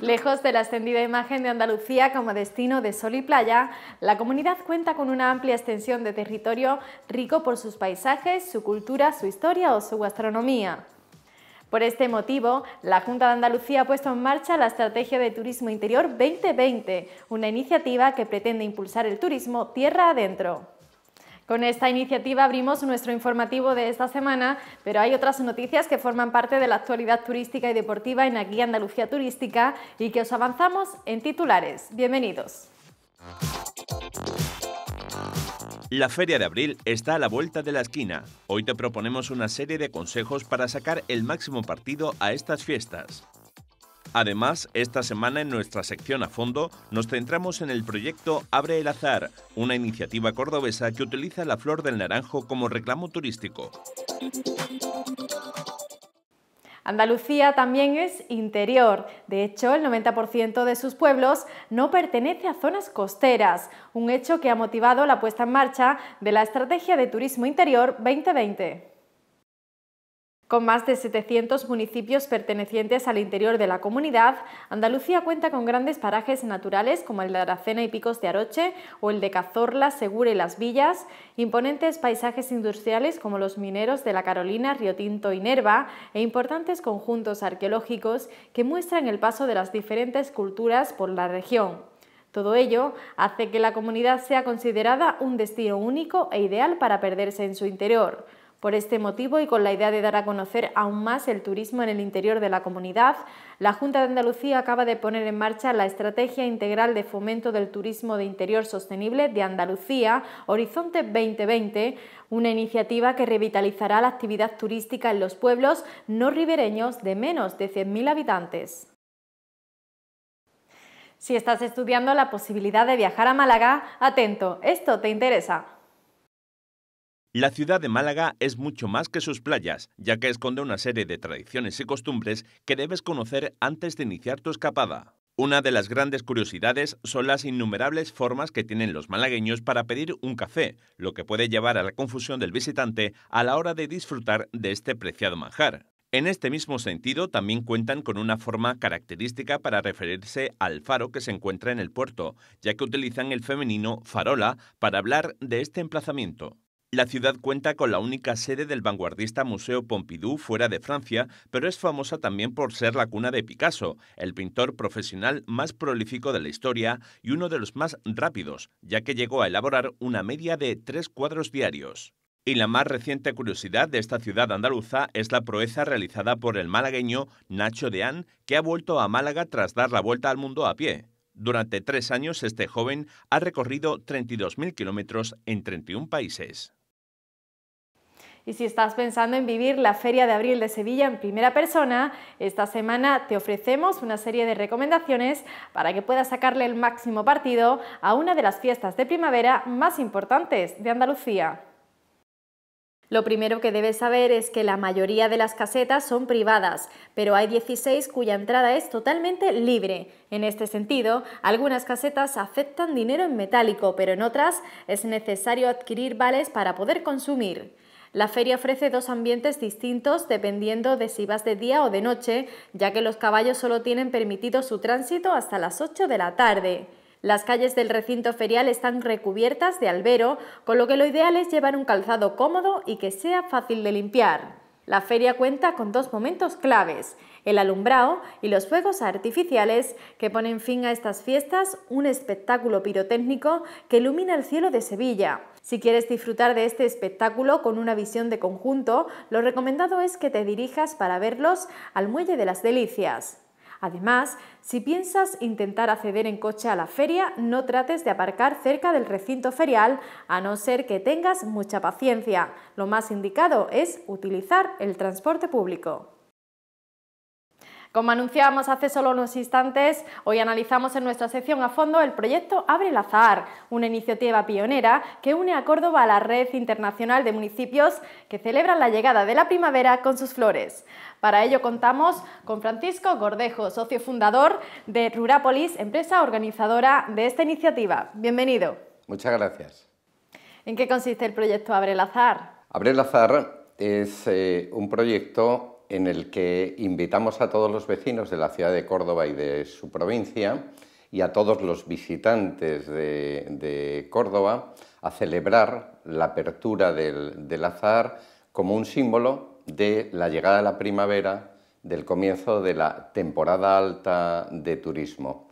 Lejos de la extendida imagen de Andalucía como destino de sol y playa, la comunidad cuenta con una amplia extensión de territorio rico por sus paisajes, su cultura, su historia o su gastronomía. Por este motivo, la Junta de Andalucía ha puesto en marcha la Estrategia de Turismo Interior 2020, una iniciativa que pretende impulsar el turismo tierra adentro. Con esta iniciativa abrimos nuestro informativo de esta semana, pero hay otras noticias que forman parte de la actualidad turística y deportiva en Aquí Andalucía Turística y que os avanzamos en titulares. Bienvenidos. La Feria de Abril está a la vuelta de la esquina. Hoy te proponemos una serie de consejos para sacar el máximo partido a estas fiestas. Además, esta semana en nuestra sección a fondo nos centramos en el proyecto Abre el Azar, una iniciativa cordobesa que utiliza la flor del naranjo como reclamo turístico. Andalucía también es interior. De hecho, el 90% de sus pueblos no pertenece a zonas costeras, un hecho que ha motivado la puesta en marcha de la Estrategia de Turismo Interior 2020. Con más de 700 municipios pertenecientes al interior de la comunidad, Andalucía cuenta con grandes parajes naturales como el de Aracena y Picos de Aroche o el de Cazorla, Segura y Las Villas, imponentes paisajes industriales como los mineros de la Carolina, Río Tinto y Nerva e importantes conjuntos arqueológicos que muestran el paso de las diferentes culturas por la región. Todo ello hace que la comunidad sea considerada un destino único e ideal para perderse en su interior. Por este motivo y con la idea de dar a conocer aún más el turismo en el interior de la comunidad, la Junta de Andalucía acaba de poner en marcha la Estrategia Integral de Fomento del Turismo de Interior Sostenible de Andalucía, Horizonte 2020, una iniciativa que revitalizará la actividad turística en los pueblos no ribereños de menos de 100.000 habitantes. Si estás estudiando la posibilidad de viajar a Málaga, atento, esto te interesa. La ciudad de Málaga es mucho más que sus playas, ya que esconde una serie de tradiciones y costumbres que debes conocer antes de iniciar tu escapada. Una de las grandes curiosidades son las innumerables formas que tienen los malagueños para pedir un café, lo que puede llevar a la confusión del visitante a la hora de disfrutar de este preciado manjar. En este mismo sentido, también cuentan con una forma característica para referirse al faro que se encuentra en el puerto, ya que utilizan el femenino farola para hablar de este emplazamiento. La ciudad cuenta con la única sede del vanguardista Museo Pompidou fuera de Francia, pero es famosa también por ser la cuna de Picasso, el pintor profesional más prolífico de la historia y uno de los más rápidos, ya que llegó a elaborar una media de tres cuadros diarios. Y la más reciente curiosidad de esta ciudad andaluza es la proeza realizada por el malagueño Nacho Deán, que ha vuelto a Málaga tras dar la vuelta al mundo a pie. Durante tres años, este joven ha recorrido 32.000 kilómetros en 31 países. Y si estás pensando en vivir la Feria de Abril de Sevilla en primera persona, esta semana te ofrecemos una serie de recomendaciones para que puedas sacarle el máximo partido a una de las fiestas de primavera más importantes de Andalucía. Lo primero que debes saber es que la mayoría de las casetas son privadas, pero hay 16 cuya entrada es totalmente libre. En este sentido, algunas casetas aceptan dinero en metálico, pero en otras es necesario adquirir vales para poder consumir. La feria ofrece dos ambientes distintos dependiendo de si vas de día o de noche, ya que los caballos solo tienen permitido su tránsito hasta las 8 de la tarde. Las calles del recinto ferial están recubiertas de albero, con lo que lo ideal es llevar un calzado cómodo y que sea fácil de limpiar. La feria cuenta con dos momentos claves, el alumbrado y los fuegos artificiales que ponen fin a estas fiestas, un espectáculo pirotécnico que ilumina el cielo de Sevilla. Si quieres disfrutar de este espectáculo con una visión de conjunto, lo recomendado es que te dirijas para verlos al Muelle de las Delicias. Además, si piensas intentar acceder en coche a la feria, no trates de aparcar cerca del recinto ferial, a no ser que tengas mucha paciencia. Lo más indicado es utilizar el transporte público. Como anunciábamos hace solo unos instantes, hoy analizamos en nuestra sección a fondo el proyecto Abre el Azar, una iniciativa pionera que une a Córdoba a la red internacional de municipios que celebran la llegada de la primavera con sus flores. Para ello contamos con Francisco Gordejo, socio fundador de Rurápolis, empresa organizadora de esta iniciativa. Bienvenido. Muchas gracias. ¿En qué consiste el proyecto Abre el Azar? Abre el Azar es eh, un proyecto en el que invitamos a todos los vecinos de la ciudad de Córdoba y de su provincia y a todos los visitantes de, Córdoba a celebrar la apertura del, azar como un símbolo de la llegada de la primavera, del comienzo de la temporada alta de turismo.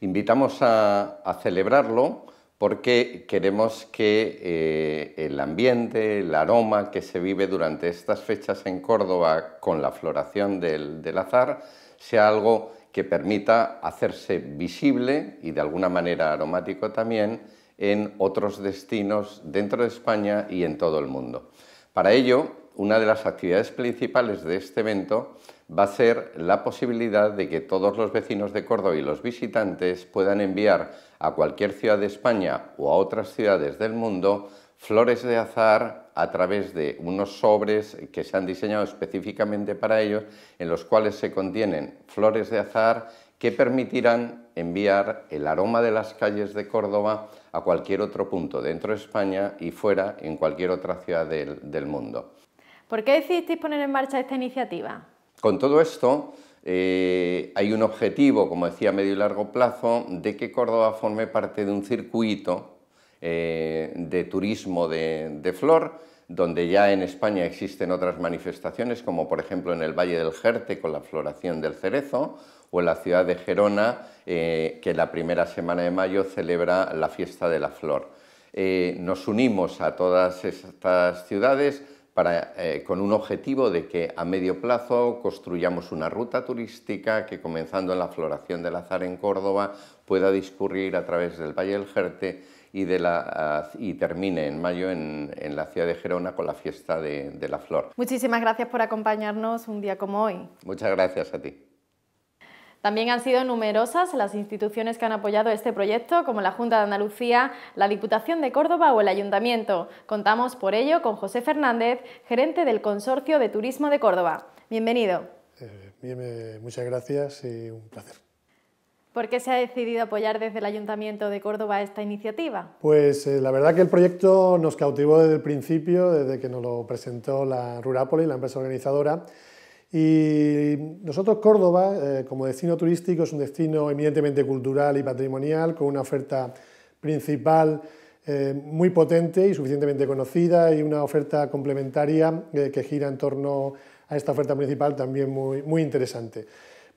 Invitamos a celebrarlo porque queremos que eh, el ambiente, el aroma que se vive durante estas fechas en Córdoba con la floración del, del azar sea algo que permita hacerse visible y de alguna manera aromático también en otros destinos dentro de España y en todo el mundo. Para ello, una de las actividades principales de este evento va a ser la posibilidad de que todos los vecinos de Córdoba y los visitantes puedan enviar a cualquier ciudad de España o a otras ciudades del mundo flores de azar a través de unos sobres que se han diseñado específicamente para ellos, en los cuales se contienen flores de azar que permitirán enviar el aroma de las calles de Córdoba a cualquier otro punto dentro de España y fuera en cualquier otra ciudad del, mundo. ¿Por qué decidisteis poner en marcha esta iniciativa? Con todo esto, eh, hay un objetivo, como decía, a medio y largo plazo, de que Córdoba forme parte de un circuito eh, de turismo de, flor, donde ya en España existen otras manifestaciones, como por ejemplo en el Valle del Jerte con la floración del cerezo, o en la ciudad de Gerona, eh, que la primera semana de mayo celebra la fiesta de la flor. nos unimos a todas estas ciudades eh, con un objetivo de que a medio plazo construyamos una ruta turística que comenzando en la floración del azar en Córdoba pueda discurrir a través del Valle del Jerte y, termine en mayo en, la ciudad de Gerona con la fiesta de la flor. Muchísimas gracias por acompañarnos un día como hoy. Muchas gracias a ti. También han sido numerosas las instituciones que han apoyado este proyecto, como la Junta de Andalucía, la Diputación de Córdoba o el Ayuntamiento. Contamos por ello con José Fernández, gerente del Consorcio de Turismo de Córdoba. Bienvenido. Eh, eh, muchas gracias y un placer. ¿Por qué se ha decidido apoyar desde el Ayuntamiento de Córdoba esta iniciativa? Pues eh, la verdad que el proyecto nos cautivó desde el principio, desde que nos lo presentó la Rurápolis, la empresa organizadora, y nosotros Córdoba, eh, como destino turístico, es un destino eminentemente cultural y patrimonial, con una oferta principal eh, muy potente y suficientemente conocida, y una oferta complementaria eh, que gira en torno a esta oferta principal también muy, muy interesante.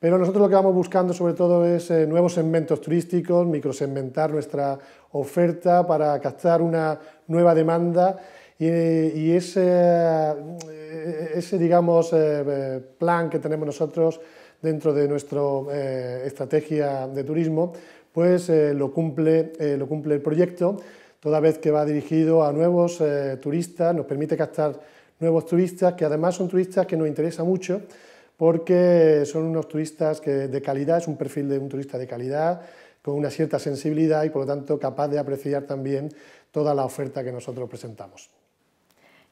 Pero nosotros lo que vamos buscando sobre todo es nuevos segmentos turísticos, microsegmentar nuestra oferta para captar una nueva demanda y, ese, eh, ese, digamos, eh, plan que tenemos nosotros dentro de nuestra eh, estrategia de turismo, pues lo, cumple, lo cumple el proyecto, toda vez que va dirigido a nuevos turistas, nos permite captar nuevos turistas, que además son turistas que nos interesa mucho, porque son unos turistas que de calidad, es un perfil de un turista de calidad, con una cierta sensibilidad y por lo tanto capaz de apreciar también toda la oferta que nosotros presentamos.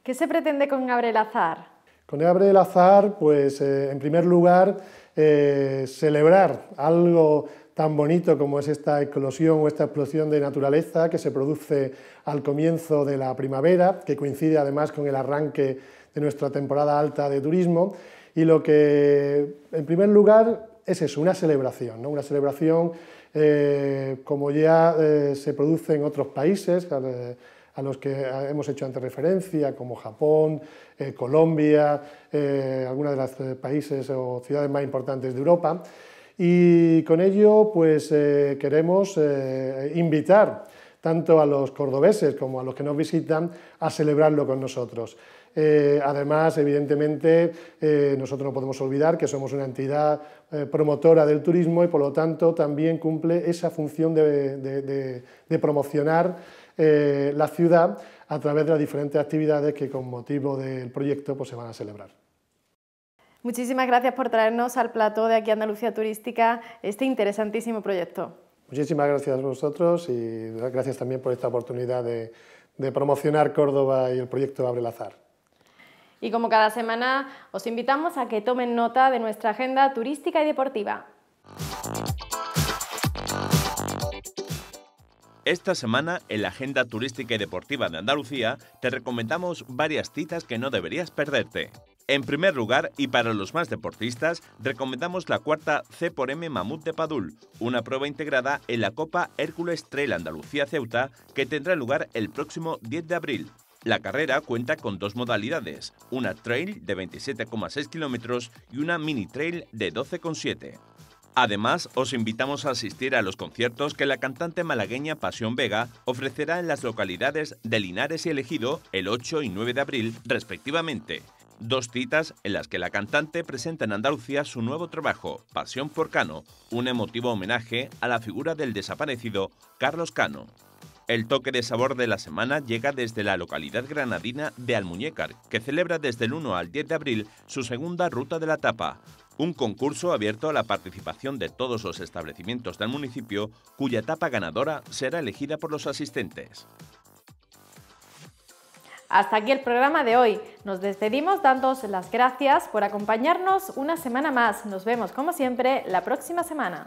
¿Qué se pretende con Abre el Azar? Con Abre el Azar, pues eh, en primer lugar, eh, celebrar algo tan bonito como es esta eclosión o esta explosión de naturaleza que se produce al comienzo de la primavera, que coincide además con el arranque de nuestra temporada alta de turismo. Y lo que, en primer lugar, es eso, una celebración, ¿no? una celebración eh, como ya se produce en otros países a los que hemos hecho antes referencia, como Japón, eh, Colombia, eh, algunos de los eh, países o ciudades más importantes de Europa. Y con ello pues, queremos invitar tanto a los cordobeses como a los que nos visitan a celebrarlo con nosotros. además, evidentemente, nosotros no podemos olvidar que somos una entidad promotora del turismo y, por lo tanto, también cumple esa función de, de promocionar eh, la ciudad a través de las diferentes actividades que con motivo del proyecto pues, se van a celebrar. Muchísimas gracias por traernos al plató de aquí Andalucía Turística este interesantísimo proyecto. Muchísimas gracias a vosotros y gracias también por esta oportunidad de, de promocionar Córdoba y el proyecto Abre el Azar. Y como cada semana, os invitamos a que tomen nota de nuestra agenda turística y deportiva. Esta semana, en la Agenda Turística y Deportiva de Andalucía, te recomendamos varias citas que no deberías perderte. En primer lugar, y para los más deportistas, recomendamos la cuarta C por M Mamut de Padul, una prueba integrada en la Copa Hércules Trail Andalucía Ceuta, que tendrá lugar el próximo 10 de abril. La carrera cuenta con dos modalidades, una trail de 27,6 kilómetros y una mini trail de 12,7. Además, os invitamos a asistir a los conciertos que la cantante malagueña Pasión Vega ofrecerá en las localidades de Linares y Elegido el 8 y 9 de abril, respectivamente. Dos citas en las que la cantante presenta en Andalucía su nuevo trabajo, Pasión por Cano, un emotivo homenaje a la figura del desaparecido Carlos Cano. El toque de sabor de la semana llega desde la localidad granadina de Almuñécar, que celebra desde el 1 al 10 de abril su segunda ruta de la tapa, un concurso abierto a la participación de todos los establecimientos del municipio cuya etapa ganadora será elegida por los asistentes. Hasta aquí el programa de hoy. Nos despedimos dándoos las gracias por acompañarnos una semana más. Nos vemos como siempre la próxima semana.